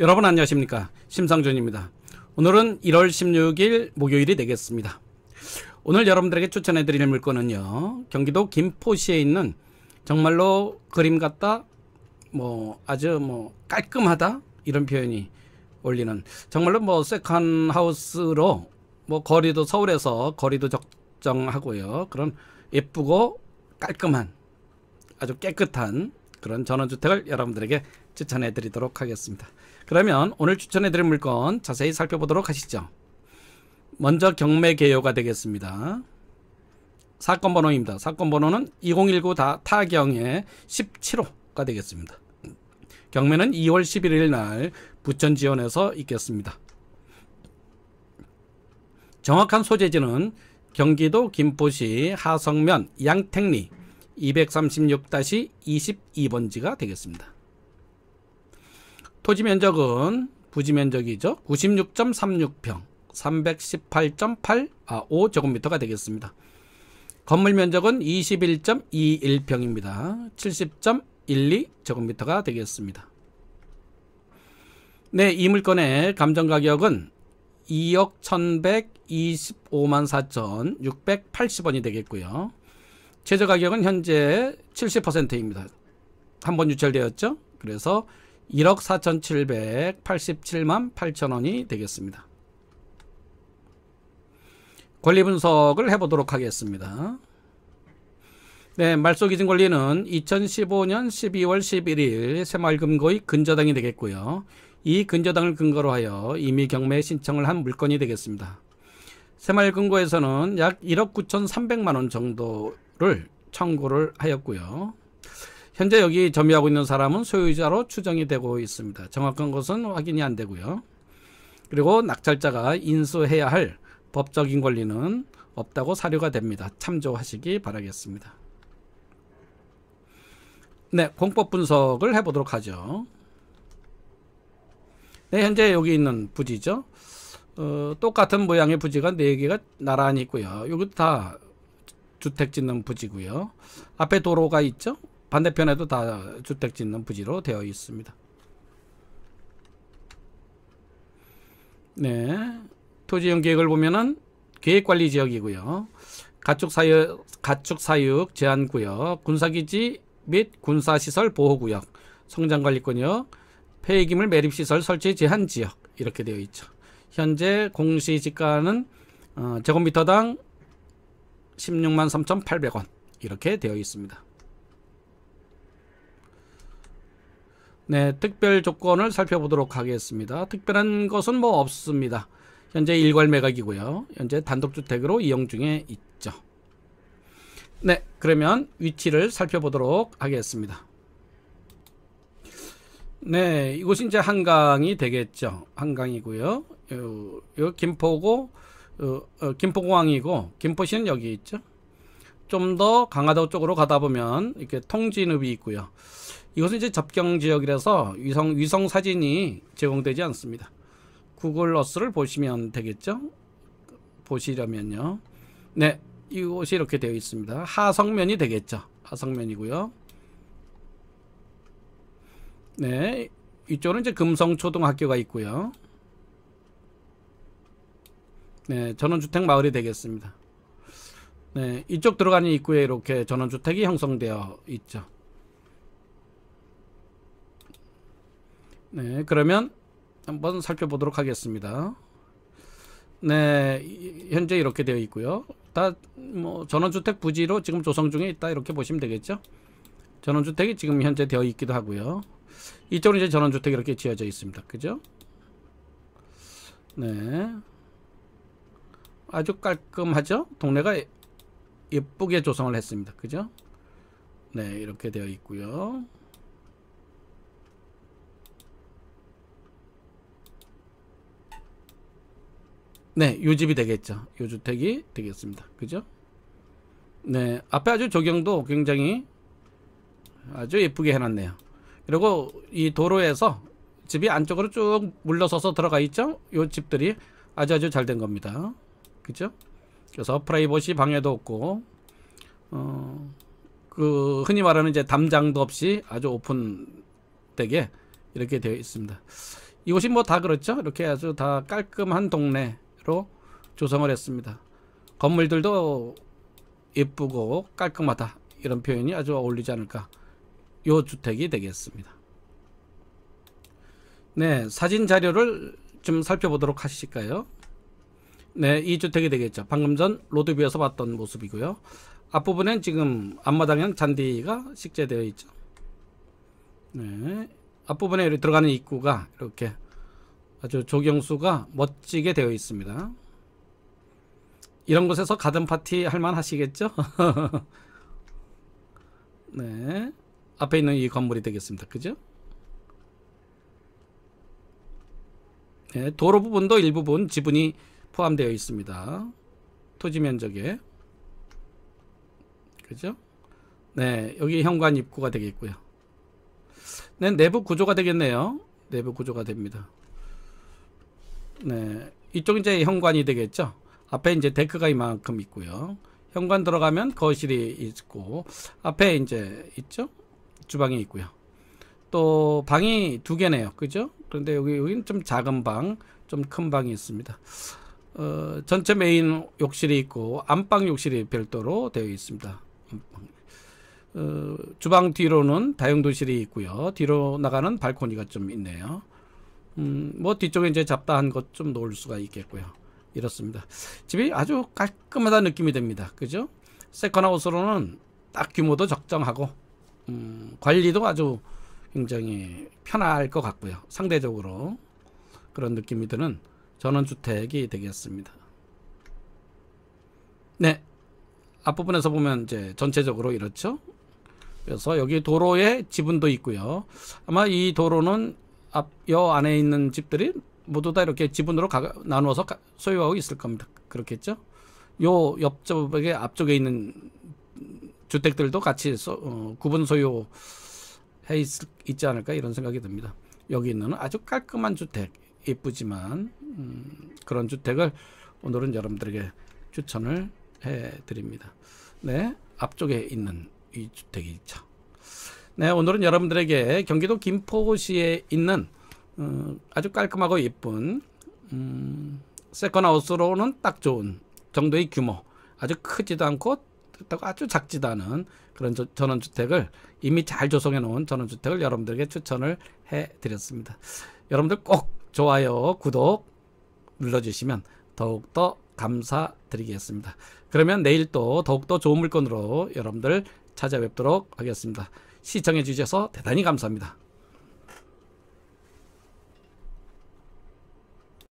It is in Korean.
여러분 안녕하십니까 심상준입니다 오늘은 1월 16일 목요일이 되겠습니다 오늘 여러분들에게 추천해 드릴 물건은요 경기도 김포시에 있는 정말로 그림 같다 뭐 아주 뭐 깔끔하다 이런 표현이 올리는 정말로 뭐 세컨 하우스로 뭐 거리도 서울에서 거리도 적정하고요 그런 예쁘고 깔끔한 아주 깨끗한 그런 전원주택을 여러분들에게 추천해 드리도록 하겠습니다 그러면 오늘 추천해드릴 물건 자세히 살펴보도록 하시죠. 먼저 경매개요가 되겠습니다. 사건 번호입니다. 사건 번호는 2019 다, 타경의 17호가 되겠습니다. 경매는 2월 11일 날 부천지원에서 있겠습니다. 정확한 소재지는 경기도 김포시 하성면 양택리 236-22번지가 되겠습니다. 토지 면적은 부지 면적이죠. 96.36평 318.85제곱미터가 아, 되겠습니다. 건물 면적은 21.21평입니다. 70.12제곱미터가 되겠습니다. 네, 이 물건의 감정가격은 2억 1125만 4천 680원이 되겠고요. 최저가격은 현재 70%입니다. 한번 유찰되었죠? 그래서 1억 4,787만 8천원이 되겠습니다. 권리 분석을 해보도록 하겠습니다. 네, 말소기준 권리는 2015년 12월 11일 새마을금고의 근저당이 되겠고요. 이 근저당을 근거로 하여 이미 경매 신청을 한 물건이 되겠습니다. 새마을금고에서는 약 1억 9,300만원 정도를 청구를 하였고요. 현재 여기 점유하고 있는 사람은 소유자로 추정이 되고 있습니다. 정확한 것은 확인이 안 되고요. 그리고 낙찰자가 인수해야 할 법적인 권리는 없다고 사료가 됩니다. 참조하시기 바라겠습니다. 네, 공법 분석을 해보도록 하죠. 네, 현재 여기 있는 부지죠. 어, 똑같은 모양의 부지가 4개가 나란히 있고요. 이것다 주택 짓는 부지고요. 앞에 도로가 있죠. 반대편에도 다 주택 짓는 부지로 되어 있습니다. 네. 토지형 계획을 보면은 계획관리 지역이고요. 가축사육, 가축사육 제한구역, 군사기지 및 군사시설 보호구역, 성장관리권역, 폐기물 매립시설 설치 제한지역 이렇게 되어 있죠. 현재 공시지가는 어, 제곱미터당 163,800원 이렇게 되어 있습니다. 네, 특별 조건을 살펴보도록 하겠습니다. 특별한 것은 뭐 없습니다. 현재 일괄 매각이고요. 현재 단독주택으로 이용 중에 있죠. 네, 그러면 위치를 살펴보도록 하겠습니다. 네, 이곳이 이제 한강이 되겠죠. 한강이고요. 요, 요 김포고 어, 어, 김포공항이고 김포시는 여기 있죠. 좀더강화도 쪽으로 가다 보면 이렇게 통진읍이 있고요. 이것은 이제 접경 지역이라서 위성 위성 사진이 제공되지 않습니다. 구글 어스를 보시면 되겠죠. 보시려면요. 네, 이곳이 이렇게 되어 있습니다. 하성면이 되겠죠. 하성면이고요. 네, 이쪽은 이제 금성초등학교가 있고요. 네, 전원주택 마을이 되겠습니다. 네, 이쪽 들어가는 입구에 이렇게 전원주택이 형성되어 있죠. 네, 그러면 한번 살펴보도록 하겠습니다. 네, 현재 이렇게 되어 있고요. 다 뭐 전원주택 부지로 지금 조성 중에 있다 이렇게 보시면 되겠죠. 전원주택이 지금 현재 되어 있기도 하고요. 이쪽은 이제 전원주택이 이렇게 지어져 있습니다. 그죠? 네. 아주 깔끔하죠? 동네가 예쁘게 조성을 했습니다. 그죠? 네, 이렇게 되어 있고요. 네, 요 집이 되겠죠. 요 주택이 되겠습니다. 그죠? 네, 앞에 아주 조경도 굉장히 아주 예쁘게 해놨네요. 그리고 이 도로에서 집이 안쪽으로 쭉 물러서서 들어가 있죠? 요 집들이 아주 아주 잘 된 겁니다. 그죠? 그래서 프라이버시 방해도 없고 어, 그 흔히 말하는 이제 담장도 없이 아주 오픈되게 이렇게 되어 있습니다. 이곳이 뭐 다 그렇죠. 이렇게 아주 다 깔끔한 동네로 조성을 했습니다. 건물들도 예쁘고 깔끔하다 이런 표현이 아주 어울리지 않을까 요 주택이 되겠습니다. 네 사진 자료를 좀 살펴보도록 하실까요? 네, 이 주택이 되겠죠. 방금 전 로드뷰에서 봤던 모습이고요. 앞부분엔 지금 앞마당형 잔디가 식재되어 있죠. 네, 앞부분에 들어가는 입구가 이렇게 아주 조경수가 멋지게 되어 있습니다. 이런 곳에서 가든 파티 할만 하시겠죠? 네. 앞에 있는 이 건물이 되겠습니다. 그죠? 네, 도로 부분도 일부분 지분이 포함되어 있습니다. 토지 면적에. 그죠? 네, 여기 현관 입구가 되겠고요. 네, 내부 구조가 되겠네요. 내부 구조가 됩니다. 네, 이쪽 이제 현관이 되겠죠. 앞에 이제 데크가 이만큼 있고요. 현관 들어가면 거실이 있고 앞에 이제 있죠. 주방이 있고요. 또 방이 두 개네요. 그죠? 그런데 여기 여기는 좀 작은 방, 좀 큰 방이 있습니다. 어, 전체 메인 욕실이 있고 안방 욕실이 별도로 되어 있습니다. 어, 주방 뒤로는 다용도실이 있고요. 뒤로 나가는 발코니가 좀 있네요. 음, 뭐 뒤쪽에 이제 잡다한 것 좀 놓을 수가 있겠고요. 이렇습니다. 집이 아주 깔끔하다 느낌이 듭니다. 그죠? 세컨하우스로는 딱 규모도 적정하고 음, 관리도 아주 굉장히 편할 것 같고요. 상대적으로 그런 느낌이 드는 전원주택이 되겠습니다. 네. 앞부분에서 보면 이제 전체적으로 이렇죠. 그래서 여기 도로에 지분도 있고요. 아마 이 도로는 앞, 여 안에 있는 집들이 모두 다 이렇게 지분으로 가, 나누어서 가, 소유하고 있을 겁니다. 그렇겠죠? 요 옆쪽에 앞쪽에 있는 주택들도 같이 소, 어, 구분 소유해 있, 있지 않을까 이런 생각이 듭니다. 여기 있는 아주 깔끔한 주택 예쁘지만 음, 그런 주택을 오늘은 여러분들에게 추천을 해 드립니다. 네, 앞쪽에 있는 이 주택이죠. 네, 오늘은 여러분들에게 경기도 김포시에 있는 음, 아주 깔끔하고 예쁜 음, 세컨하우스로는 딱 좋은 정도의 규모 아주 크지도 않고 아주 작지도 않은 그런 전원주택을 이미 잘 조성해 놓은 전원주택을 여러분들에게 추천을 해 드렸습니다. 여러분들 꼭 좋아요, 구독, 눌러주시면 더욱더 감사드리겠습니다. 그러면 내일 또 더욱더 좋은 물건으로 여러분들 찾아뵙도록 하겠습니다. 시청해 주셔서 대단히 감사합니다.